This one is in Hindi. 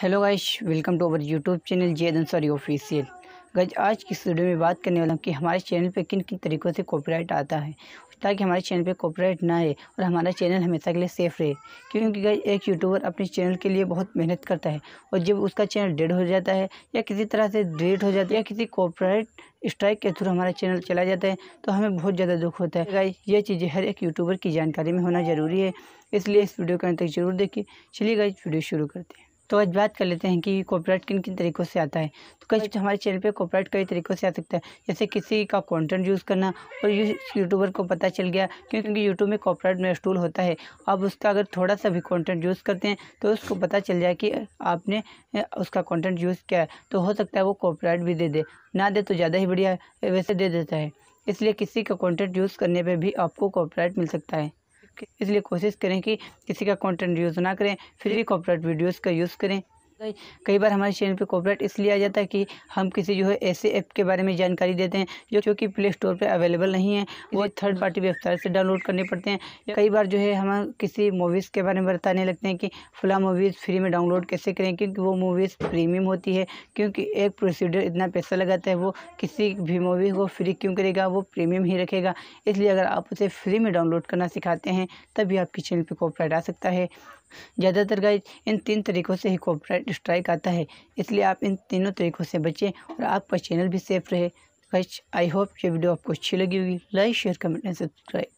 hello guys welcome to our YouTube channel J Ansari official guys आज की स्टूडियो में बात करने वाला हूँ कि हमारे चैनल पे किन किन तरीक़ों से कॉपीराइट आता है ताकि हमारे चैनल पे कॉपीराइट ना आए और हमारा चैनल हमेशा के लिए सेफ़ रहे क्योंकि गज एक यूट्यूबर अपने चैनल के लिए बहुत मेहनत करता है और जब उसका चैनल डेड हो जाता है या किसी तरह से डेट हो जाता है या किसी कॉपीराइट स्ट्राइक के थ्रू हमारा चैनल चला जाता है तो हमें बहुत ज़्यादा दुख होता है गाइज ये चीज़ें हर एक यूट्यूबर की जानकारी में होना ज़रूरी है इसलिए इस वीडियो को अंत तक जरूर देखिए चलिए गाइज वीडियो शुरू करते हैं तो आज बात कर लेते हैं कि कॉपीराइट किन किन तरीक़ों से आता है तो कई हमारे चैनल पे कॉपीराइट कई तरीक़ों से आ सकता है जैसे किसी का कंटेंट यूज़ करना और यूट्यूबर को पता चल गया क्योंकि यूट्यूब में कॉपीराइट स्टूल होता है आप उसका अगर थोड़ा सा भी कॉन्टेंट यूज़ करते हैं तो उसको पता चल जाए कि आपने उसका कॉन्टेंट यूज़ किया है तो हो सकता है वो कॉपीराइट भी दे दे ना दे तो ज़्यादा ही बढ़िया वैसे दे देता है इसलिए किसी का कॉन्टेंट यूज़ करने पर भी आपको कॉपीराइट मिल सकता है इसलिए कोशिश करें कि किसी का कंटेंट यूज़ ना करें फ्री कॉपरेट वीडियोस का यूज़ करें कई बार हमारे चैनल पे कॉपरेट इसलिए आ जाता है कि हम किसी जो है ऐसे ऐप के बारे में जानकारी देते हैं जो जो कि प्ले स्टोर पे अवेलेबल नहीं है वो थर्ड पार्टी वेबसाइट से डाउनलोड करने पड़ते हैं कई बार जो है हम किसी मूवीज़ के बारे में बताने लगते हैं कि फला मूवीज़ फ्री में डाउनलोड कैसे करें क्योंकि वो मूवीज़ प्रीमियम होती है क्योंकि एक प्रोसीडर इतना पैसा लगाता है वो किसी भी मूवी को फ्री क्यों करेगा वो प्रीमियम ही रखेगा इसलिए अगर आप उसे फ्री में डाउनलोड करना सिखाते हैं तभी आपके चैनल पर कॉपरेट आ सकता है ज़्यादातर गाइज इन तीन तरीक़ों से ही कॉपरेट डायरेक्ट स्ट्राइक आता है इसलिए आप इन तीनों तरीक़ों से बचें और आपका चैनल भी सेफ रहे आई होप ये वीडियो आपको अच्छी लगी होगी like share comment and subscribe